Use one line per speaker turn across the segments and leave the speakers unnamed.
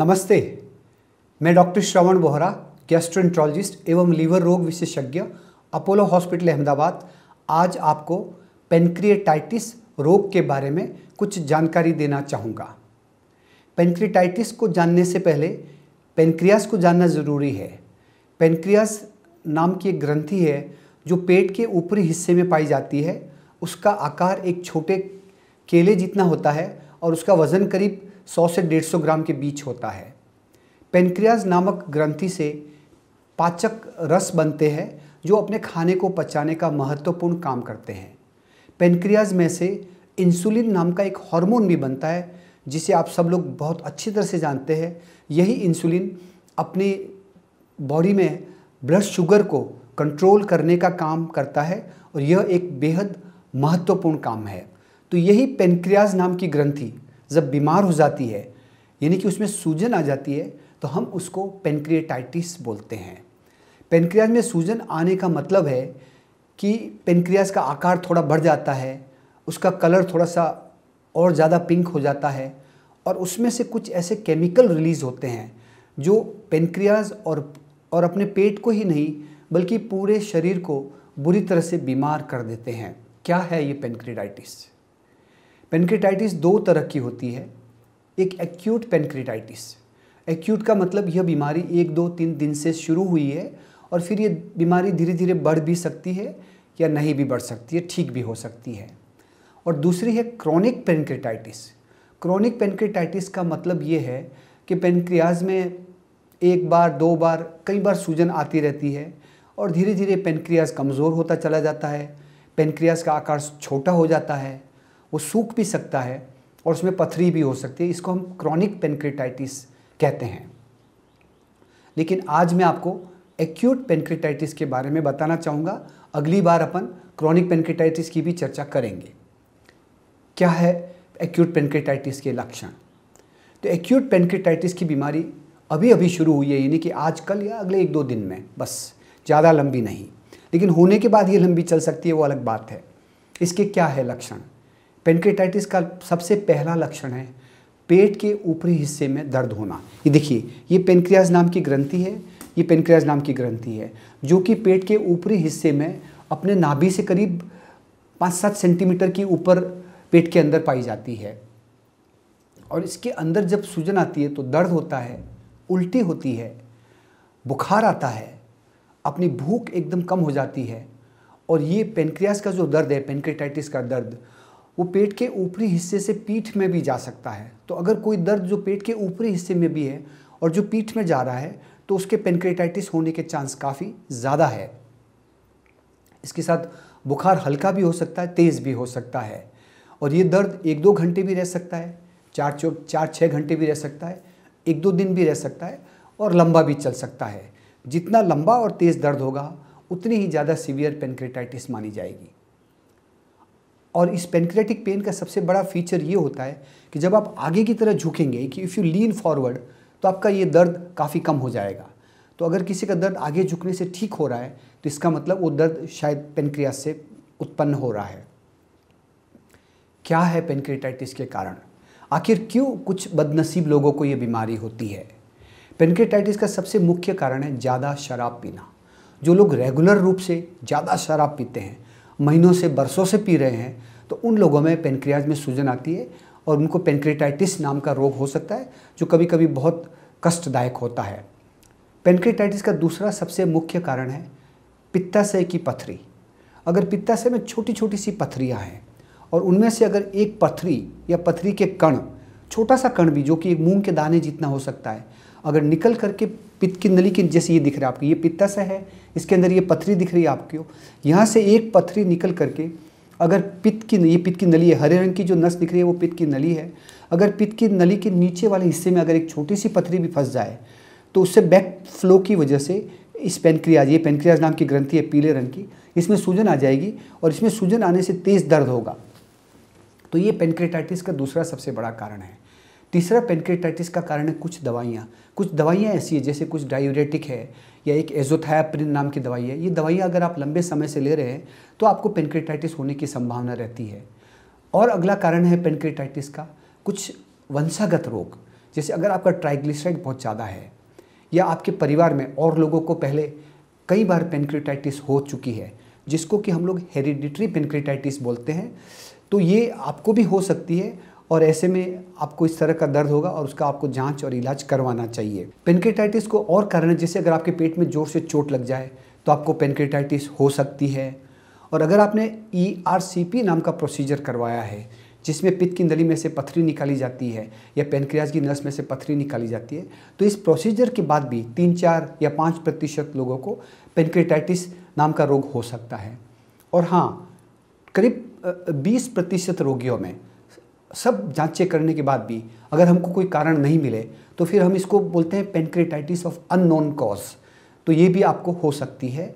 नमस्ते मैं doctor Shravan Bohra gastroenterologist एवं लीवर रोग विशेषज्ञ अपोलो हॉस्पिटल अहमदाबाद आज आपको पेनक्रिएटाइटिस रोग के बारे में कुछ जानकारी देना चाहूँगा पेनक्रिएटाइटिस को जानने से पहले पेनक्रियास को जानना ज़रूरी है पेनक्रियास नाम की एक ग्रंथि है जो पेट के ऊपरी हिस्से में पाई जाती है उसका आकार एक छोटे केले जितना होता है और उसका वज़न करीब 100 से 150 ग्राम के बीच होता है पेनक्रियाज नामक ग्रंथि से पाचक रस बनते हैं जो अपने खाने को पचाने का महत्वपूर्ण काम करते हैं पेनक्रियाज में से इंसुलिन नाम का एक हार्मोन भी बनता है जिसे आप सब लोग बहुत अच्छी तरह से जानते हैं यही इंसुलिन अपने बॉडी में ब्लड शुगर को कंट्रोल करने का काम करता है और यह एक बेहद महत्वपूर्ण काम है तो यही पेनक्रियाज नाम की ग्रंथि जब बीमार हो जाती है यानी कि उसमें सूजन आ जाती है तो हम उसको पेनक्रियाटाइटिस बोलते हैं पेनक्रियाज में सूजन आने का मतलब है कि पेनक्रियाज का आकार थोड़ा बढ़ जाता है उसका कलर थोड़ा सा और ज़्यादा पिंक हो जाता है और उसमें से कुछ ऐसे केमिकल रिलीज़ होते हैं जो पेनक्रियाज और और अपने पेट को ही नहीं बल्कि पूरे शरीर को बुरी तरह से बीमार कर देते हैं क्या है ये पेनक्रीडाइटिस पेनक्रेटाइटिस दो तरह की होती है एक एक्यूट पेनक्रेटाइटिस एक्यूट का मतलब यह बीमारी एक दो तीन दिन से शुरू हुई है और फिर ये बीमारी धीरे धीरे बढ़ भी सकती है या नहीं भी बढ़ सकती है ठीक भी हो सकती है और दूसरी है क्रॉनिक पेनक्रेटाइटिस क्रॉनिक पेनक्रेटाइटिस का मतलब ये है कि पेनक्रियाज में एक बार दो बार कई बार सूजन आती रहती है और धीरे धीरे पेनक्रियाज कमज़ोर होता चला जाता है पेनक्रियाज का आकार छोटा हो जाता है वो सूख भी सकता है और उसमें पथरी भी हो सकती है इसको हम क्रॉनिक पेनक्रेटाइटिस कहते हैं लेकिन आज मैं आपको एक्यूट पेनक्रेटाइटिस के बारे में बताना चाहूँगा अगली बार अपन क्रॉनिक पेनक्रेटाइटिस की भी चर्चा करेंगे क्या है एक्यूट पेनक्रेटाइटिस के लक्षण तो एक्यूट पेनक्रेटाइटिस की बीमारी अभी अभी शुरू हुई है यानी कि आज कल या अगले एक दो दिन में बस ज़्यादा लंबी नहीं लेकिन होने के बाद ये लंबी चल सकती है वो अलग बात है इसके क्या है लक्षण पेनक्रेटाइटिस का सबसे पहला लक्षण है पेट के ऊपरी हिस्से में दर्द होना ये देखिए ये पेनक्रियाज नाम की ग्रंथि है ये पेनक्रियाज नाम की ग्रंथि है जो कि पेट के ऊपरी हिस्से में अपने नाभि से करीब पाँच सात सेंटीमीटर के ऊपर पेट के अंदर पाई जाती है और इसके अंदर जब सूजन आती है तो दर्द होता है उल्टी होती है बुखार आता है अपनी भूख एकदम कम हो जाती है और ये पेनक्रियाज का जो दर्द है पेनक्रेटाइटिस का दर्द वो पेट के ऊपरी हिस्से से पीठ में भी जा सकता है तो अगर कोई दर्द जो पेट के ऊपरी हिस्से में भी है और जो पीठ में जा रहा है तो उसके पेनक्रेटाइटिस होने के चांस काफ़ी ज़्यादा है इसके साथ बुखार हल्का भी हो सकता है तेज़ भी हो सकता है और ये दर्द एक दो घंटे भी रह सकता है चार चौ चार छः घंटे भी रह सकता है एक दो दिन भी रह सकता है और लंबा भी चल सकता है जितना लंबा और तेज़ दर्द होगा उतनी ही ज़्यादा सीवियर पेनक्रेटाइटिस मानी जाएगी और इस पेनक्रेटिक पेन का सबसे बड़ा फीचर ये होता है कि जब आप आगे की तरह झुकेंगे कि इफ़ यू लीन फॉरवर्ड तो आपका ये दर्द काफ़ी कम हो जाएगा तो अगर किसी का दर्द आगे झुकने से ठीक हो रहा है तो इसका मतलब वो दर्द शायद पेनक्रिया से उत्पन्न हो रहा है क्या है पेनक्रेटाइटिस के कारण आखिर क्यों कुछ बदनसीब लोगों को ये बीमारी होती है पेनक्रेटाइटिस का सबसे मुख्य कारण है ज़्यादा शराब पीना जो लोग रेगुलर रूप से ज़्यादा शराब पीते हैं महीनों से बरसों से पी रहे हैं तो उन लोगों में पेनक्रियाज में सूजन आती है और उनको पेनक्रेटाइटिस नाम का रोग हो सकता है जो कभी कभी बहुत कष्टदायक होता है पेनक्रेटाइटिस का दूसरा सबसे मुख्य कारण है पित्ताशय की पथरी अगर पित्ताशय में छोटी छोटी सी पथरियाँ हैं और उनमें से अगर एक पथरी या पथरी के कण छोटा सा कण भी जो कि एक मूंग के दाने जितना हो सकता है अगर निकल करके पित्त की नली के जैसे ये दिख रहा है आपको ये सा है इसके अंदर ये पथरी दिख रही है आपको यहाँ से एक पथरी निकल करके अगर पित्त की ये पित्त की नली है हरे रंग की जो नस दिख रही है वो पित्त की नली है अगर पित्त की नली के नीचे वाले हिस्से में अगर एक छोटी सी पथरी भी फंस जाए तो उससे बैक फ्लो की वजह से इस पेनक्रियाज ये पेनक्रियाज नाम की ग्रंथि है पीले रंग की इसमें सूजन आ जाएगी और इसमें सूजन आने से तेज़ दर्द होगा तो ये पेनक्रेटाइटिस का दूसरा सबसे बड़ा कारण है तीसरा पेनक्रेटाइटिस का कारण है कुछ दवाइयाँ कुछ दवाइयाँ ऐसी है जैसे कुछ डायूरेटिक है या एक एजोथायाप्रिन नाम की दवाई है ये दवाइयाँ अगर आप लंबे समय से ले रहे हैं तो आपको पेनक्रेटाइटिस होने की संभावना रहती है और अगला कारण है पेनक्रेटाइटिस का कुछ वंशागत रोग जैसे अगर आपका ट्राइग्लिसराइड बहुत ज़्यादा है या आपके परिवार में और लोगों को पहले कई बार पेनक्रेटाइटिस हो चुकी है जिसको कि हम लोग हेरिडिटरी पेनक्रेटाइटिस बोलते हैं तो ये आपको भी हो सकती है और ऐसे में आपको इस तरह का दर्द होगा और उसका आपको जांच और इलाज करवाना चाहिए पेनक्रेटाइटिस को और कारण जैसे अगर आपके पेट में ज़ोर से चोट लग जाए तो आपको पेनक्रेटाइटिस हो सकती है और अगर आपने ई e नाम का प्रोसीजर करवाया है जिसमें पित्त की नली में से पथरी निकाली जाती है या पेनक्रियाज की नस में से पथरी निकाली जाती है तो इस प्रोसीजर के बाद भी तीन चार या पाँच प्रतिशत लोगों को पेनक्रेटाइटिस नाम का रोग हो सकता है और हाँ करीब बीस प्रतिशत रोगियों में सब जांचें करने के बाद भी अगर हमको कोई कारण नहीं मिले तो फिर हम इसको बोलते हैं पेनक्रेटाइटिस ऑफ अननोन कॉज तो ये भी आपको हो सकती है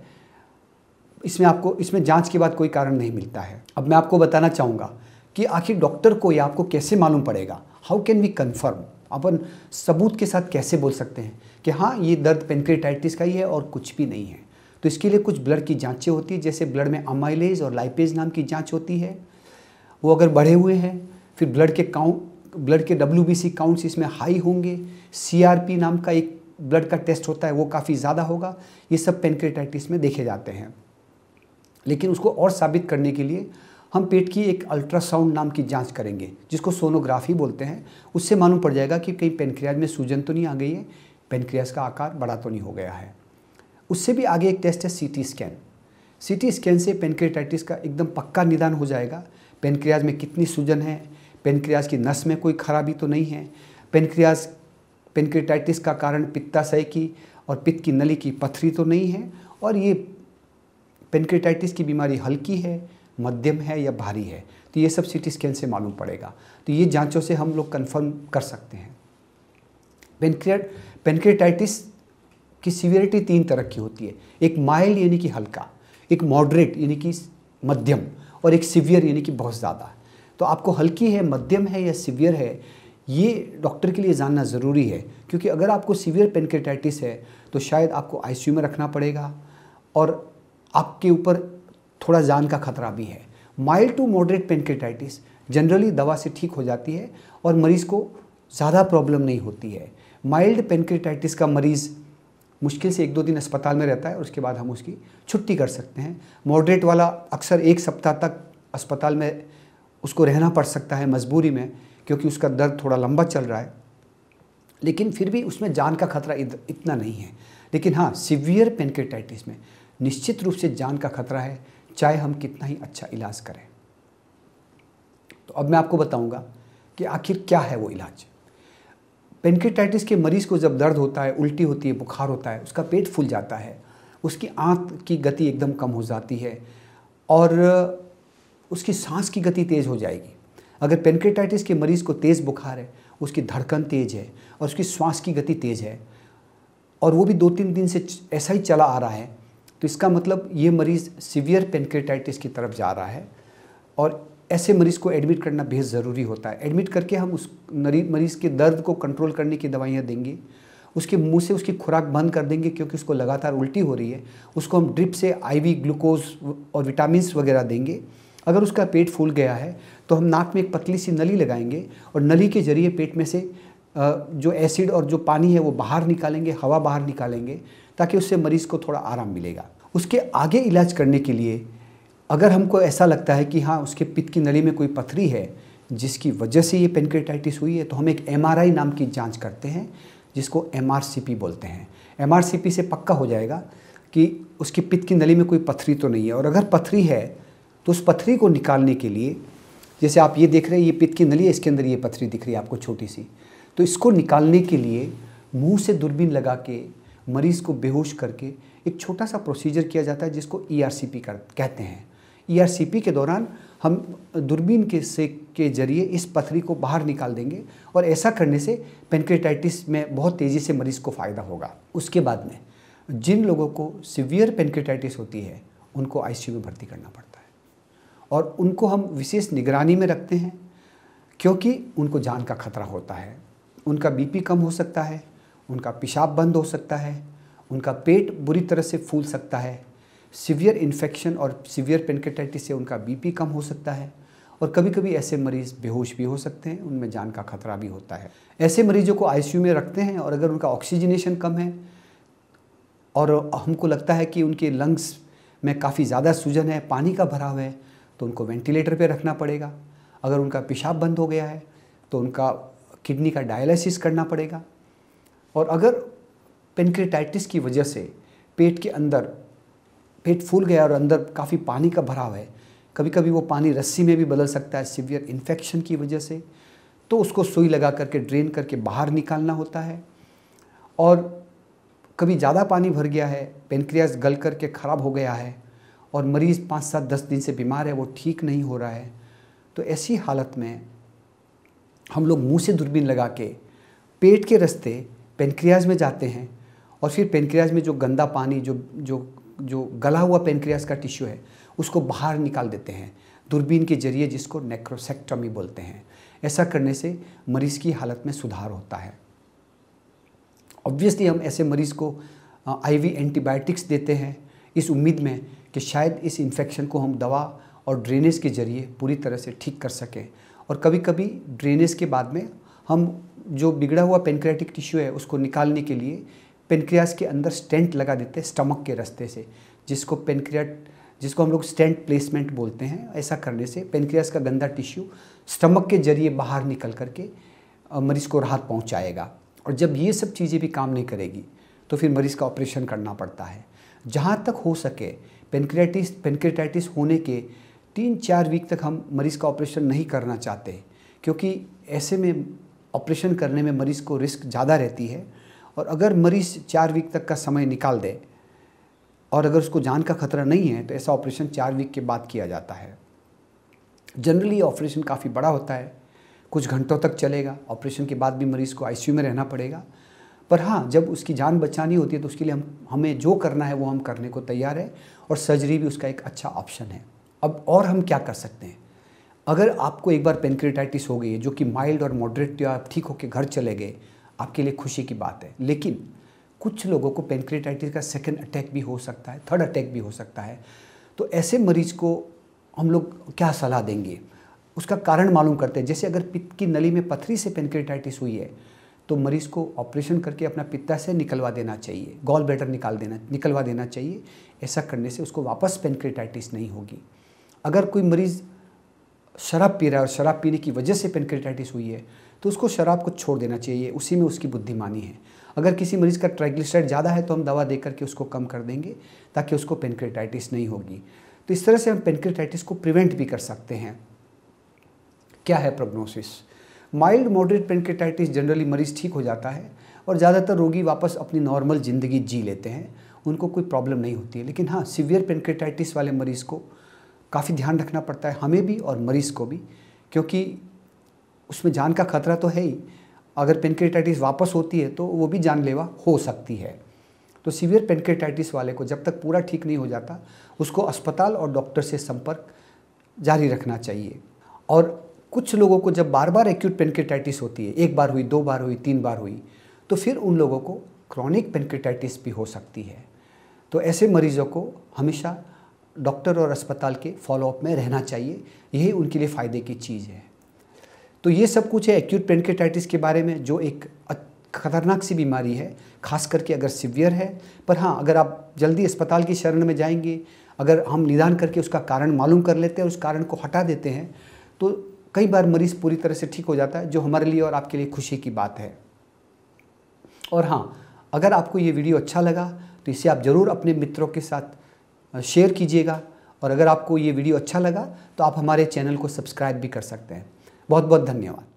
इसमें आपको इसमें जांच के बाद कोई कारण नहीं मिलता है अब मैं आपको बताना चाहूँगा कि आखिर डॉक्टर को या आपको कैसे मालूम पड़ेगा हाउ कैन वी कन्फर्म अपन सबूत के साथ कैसे बोल सकते हैं कि हाँ ये दर्द पेनक्रेटाइटिस का ही है और कुछ भी नहीं है तो इसके लिए कुछ ब्लड की जांचें होती है जैसे ब्लड में अमाइलेज और लाइपेज नाम की जांच होती है वो अगर बढ़े हुए हैं फिर ब्लड के काउंट ब्लड के डब्ल्यू काउंट्स इसमें हाई होंगे सी नाम का एक ब्लड का टेस्ट होता है वो काफ़ी ज़्यादा होगा ये सब पेनक्रेटाइटिस में देखे जाते हैं लेकिन उसको और साबित करने के लिए हम पेट की एक अल्ट्रासाउंड नाम की जांच करेंगे जिसको सोनोग्राफी बोलते हैं उससे मालूम पड़ जाएगा कि कहीं पेनक्रियाज में सूजन तो नहीं आ गई है पेनक्रियाज का आकार बड़ा तो नहीं हो गया है उससे भी आगे एक टेस्ट है सीटी स्कैन सीटी स्कैन से पेनक्रेटाइटिस का एकदम पक्का निदान हो जाएगा पेनक्रियाज में कितनी सूजन है पेनक्रियाज की नस में कोई खराबी तो नहीं है पेनक्रियाज पेनक्रिटाइटिस का कारण पित्ताशय की और पित्त की नली की पथरी तो नहीं है और ये पेनक्रिटाइटिस की बीमारी हल्की है मध्यम है या भारी है तो ये सब सिटी स्कैन से मालूम पड़ेगा तो ये जांचों से हम लोग कंफर्म कर सकते हैं पेनक्रिया पेनक्रिटाइटिस की सीवियरिटी तीन तरह की होती है एक माइल्ड यानी कि हल्का एक मॉडरेट यानी कि मध्यम और एक सीवियर यानी कि बहुत ज़्यादा तो आपको हल्की है मध्यम है या सीवियर है ये डॉक्टर के लिए जानना ज़रूरी है क्योंकि अगर आपको सीवियर पेनक्रेटाइटिस है तो शायद आपको आई में रखना पड़ेगा और आपके ऊपर थोड़ा जान का खतरा भी है mild to moderate pancreatitis generally दवा से ठीक हो जाती है और मरीज़ को ज़्यादा प्रॉब्लम नहीं होती है माइल्ड पेनक्रेटाइटिस का मरीज़ मुश्किल से एक दो दिन अस्पताल में रहता है और उसके बाद हम उसकी छुट्टी कर सकते हैं मॉडरेट वाला अक्सर एक सप्ताह तक अस्पताल में उसको रहना पड़ सकता है मजबूरी में क्योंकि उसका दर्द थोड़ा लंबा चल रहा है लेकिन फिर भी उसमें जान का खतरा इतना नहीं है लेकिन हाँ सीवियर पेनकेटाइटिस में निश्चित रूप से जान का खतरा है चाहे हम कितना ही अच्छा इलाज करें तो अब मैं आपको बताऊंगा कि आखिर क्या है वो इलाज पेनकेटाइटिस के मरीज़ को जब दर्द होता है उल्टी होती है बुखार होता है उसका पेट फूल जाता है उसकी आँख की गति एकदम कम हो जाती है और उसकी सांस की गति तेज़ हो जाएगी अगर पेनक्रेटाइटिस के मरीज़ को तेज़ बुखार है उसकी धड़कन तेज़ है और उसकी श्वास की गति तेज़ है और वो भी दो तीन दिन से ऐसा ही चला आ रहा है तो इसका मतलब ये मरीज़ सीवियर पेनक्रेटाइटिस की तरफ जा रहा है और ऐसे मरीज़ को एडमिट करना बेहद ज़रूरी होता है एडमिट करके हम उस मरीज़ के दर्द को कंट्रोल करने की दवाइयाँ देंगे उसके मुंह से उसकी खुराक बंद कर देंगे क्योंकि उसको लगातार उल्टी हो रही है उसको हम ड्रिप से आईवी ग्लूकोज और विटामिन वगैरह देंगे अगर उसका पेट फूल गया है तो हम नाक में एक पतली सी नली लगाएंगे और नली के जरिए पेट में से जो एसिड और जो पानी है वो बाहर निकालेंगे हवा बाहर निकालेंगे ताकि उससे मरीज़ को थोड़ा आराम मिलेगा उसके आगे इलाज करने के लिए अगर हमको ऐसा लगता है कि हाँ उसके पित्त की नली में कोई पथरी है जिसकी वजह से ये पेनक्रेटाइटिस हुई है तो हम एक एम नाम की जाँच करते हैं जिसको एम बोलते हैं एम से पक्का हो जाएगा कि उसकी पित्त की नली में कोई पथरी तो नहीं है और अगर पथरी है तो उस पथरी को निकालने के लिए जैसे आप ये देख रहे हैं ये पित्त की नली है इसके अंदर ये पथरी दिख रही है आपको छोटी सी तो इसको निकालने के लिए मुंह से दूरबीन लगा के मरीज़ को बेहोश करके एक छोटा सा प्रोसीजर किया जाता है जिसको ई e कर कहते हैं ई e के दौरान हम दूरबीन के से के जरिए इस पथरी को बाहर निकाल देंगे और ऐसा करने से पेनक्रेटाइटिस में बहुत तेज़ी से मरीज़ को फ़ायदा होगा उसके बाद में जिन लोगों को सिवियर पेनक्रेटाइटिस होती है उनको आईसीयू में भर्ती करना पड़ता है और उनको हम विशेष निगरानी में रखते हैं क्योंकि उनको जान का खतरा होता है उनका बीपी कम हो सकता है उनका पेशाब बंद हो सकता है उनका पेट बुरी तरह से फूल सकता है सीवियर इन्फेक्शन और सीवियर पेनकेटाइटिस से उनका बीपी कम हो सकता है और कभी कभी ऐसे मरीज़ बेहोश भी हो सकते हैं उनमें जान का खतरा भी होता है ऐसे मरीजों को आईसीयू में रखते हैं और अगर उनका ऑक्सीजनेशन कम है और हमको लगता है कि उनके लंग्स में काफ़ी ज़्यादा सूजन है पानी का भराव है तो उनको वेंटिलेटर पे रखना पड़ेगा अगर उनका पेशाब बंद हो गया है तो उनका किडनी का डायलिसिस करना पड़ेगा और अगर पेनक्रेटाइटिस की वजह से पेट के अंदर पेट फूल गया और अंदर काफ़ी पानी का भराव है कभी कभी वो पानी रस्सी में भी बदल सकता है सीवियर इन्फेक्शन की वजह से तो उसको सुई लगा करके ड्रेन करके बाहर निकालना होता है और कभी ज़्यादा पानी भर गया है पेनक्रियाज गल करके ख़राब हो गया है और मरीज़ पाँच सात दस दिन से बीमार है वो ठीक नहीं हो रहा है तो ऐसी हालत में हम लोग मुंह से दूरबीन लगा के पेट के रस्ते पेनक्रियाज में जाते हैं और फिर पेनक्रियाज में जो गंदा पानी जो जो जो गला हुआ पेनक्रियाज का टिश्यू है उसको बाहर निकाल देते हैं दूरबीन के जरिए जिसको नेक्रोसेक्टमी बोलते हैं ऐसा करने से मरीज़ की हालत में सुधार होता है ऑब्वियसली हम ऐसे मरीज़ को आईवी एंटीबायोटिक्स देते हैं इस उम्मीद में कि शायद इस इन्फेक्शन को हम दवा और ड्रेनेज के ज़रिए पूरी तरह से ठीक कर सकें और कभी कभी ड्रेनेज के बाद में हम जो बिगड़ा हुआ पेनक्रियाटिक टिश्यू है उसको निकालने के लिए पेनक्रियास के अंदर स्टेंट लगा देते हैं स्टमक के रास्ते से जिसको पेनक्रियाट जिसको हम लोग स्टेंट प्लेसमेंट बोलते हैं ऐसा करने से पेनक्रियास का गंदा टिश्यू स्टमक के जरिए बाहर निकल करके मरीज़ को राहत पहुंचाएगा और जब ये सब चीज़ें भी काम नहीं करेगी तो फिर मरीज़ का ऑपरेशन करना पड़ता है जहाँ तक हो सके पेनक्रियाटिस पेनक्रेटाइटिस होने के तीन चार वीक तक हम मरीज़ का ऑपरेशन नहीं करना चाहते क्योंकि ऐसे में ऑपरेशन करने में मरीज़ को रिस्क ज़्यादा रहती है और अगर मरीज़ चार वीक तक का समय निकाल दे और अगर उसको जान का खतरा नहीं है तो ऐसा ऑपरेशन चार वीक के बाद किया जाता है जनरली ऑपरेशन काफ़ी बड़ा होता है कुछ घंटों तक चलेगा ऑपरेशन के बाद भी मरीज़ को आई में रहना पड़ेगा पर हाँ जब उसकी जान बचानी होती है तो उसके लिए हम हमें जो करना है वो हम करने को तैयार है और सर्जरी भी उसका एक अच्छा ऑप्शन है अब और हम क्या कर सकते हैं अगर आपको एक बार पेनक्रेटाइटिस हो गई है जो कि माइल्ड और मॉडरेट या आप ठीक होकर घर चले गए आपके लिए खुशी की बात है लेकिन कुछ लोगों को पेनक्रेटाइटिस का सेकेंड अटैक भी हो सकता है थर्ड अटैक भी हो सकता है तो ऐसे मरीज को हम लोग क्या सलाह देंगे उसका कारण मालूम करते हैं जैसे अगर पित्त की नली में पथरी से पेनक्रेटाइटिस हुई है तो मरीज़ को ऑपरेशन करके अपना पित्ता से निकलवा देना चाहिए गॉल बेटर निकाल देना निकलवा देना चाहिए ऐसा करने से उसको वापस पेनक्रेटाइटिस नहीं होगी अगर कोई मरीज़ शराब पी रहा है और शराब पीने की वजह से पेनक्रेटाइटिस हुई है तो उसको शराब को छोड़ देना चाहिए उसी में उसकी बुद्धिमानी है अगर किसी मरीज़ का ट्राइग्लिसराइड ज़्यादा है तो हम दवा दे करके उसको कम कर देंगे ताकि उसको पेनक्रेटाइटिस नहीं होगी तो इस तरह से हम पेनक्रेटाइटिस को प्रिवेंट भी कर सकते हैं क्या है prognosis mild moderate pancreatitis generally मरीज ठीक हो जाता है और ज़्यादातर रोगी वापस अपनी नॉर्मल ज़िंदगी जी लेते हैं उनको कोई प्रॉब्लम नहीं होती है लेकिन हाँ सीवियर पेनक्रेटाइटिस वाले मरीज़ को काफ़ी ध्यान रखना पड़ता है हमें भी और मरीज़ को भी क्योंकि उसमें जान का खतरा तो है ही अगर पेनकेटाइटिस वापस होती है तो वो भी जानलेवा हो सकती है तो सीवियर पेनकेटाइटिस वाले को जब तक पूरा ठीक नहीं हो जाता उसको अस्पताल और डॉक्टर से संपर्क जारी रखना चाहिए और कुछ लोगों को जब बार बार एक्यूट पेनक्रेटाइटिस होती है एक बार हुई दो बार हुई तीन बार हुई तो फिर उन लोगों को क्रॉनिक पेनक्रेटाइटिस भी हो सकती है तो ऐसे मरीज़ों को हमेशा डॉक्टर और अस्पताल के फॉलोअप में रहना चाहिए यही उनके लिए फ़ायदे की चीज़ है तो ये सब कुछ है एक्यूट पेनक्रेटाइटिस के बारे में जो एक खतरनाक सी बीमारी है खास करके अगर सिवियर है पर हाँ अगर आप जल्दी अस्पताल की शरण में जाएंगे अगर हम निदान करके उसका कारण मालूम कर लेते हैं उस कारण को हटा देते हैं तो कई बार मरीज़ पूरी तरह से ठीक हो जाता है जो हमारे लिए और आपके लिए खुशी की बात है और हाँ अगर आपको ये वीडियो अच्छा लगा तो इसे आप ज़रूर अपने मित्रों के साथ शेयर कीजिएगा और अगर आपको ये वीडियो अच्छा लगा तो आप हमारे चैनल को सब्सक्राइब भी कर सकते हैं बहुत बहुत धन्यवाद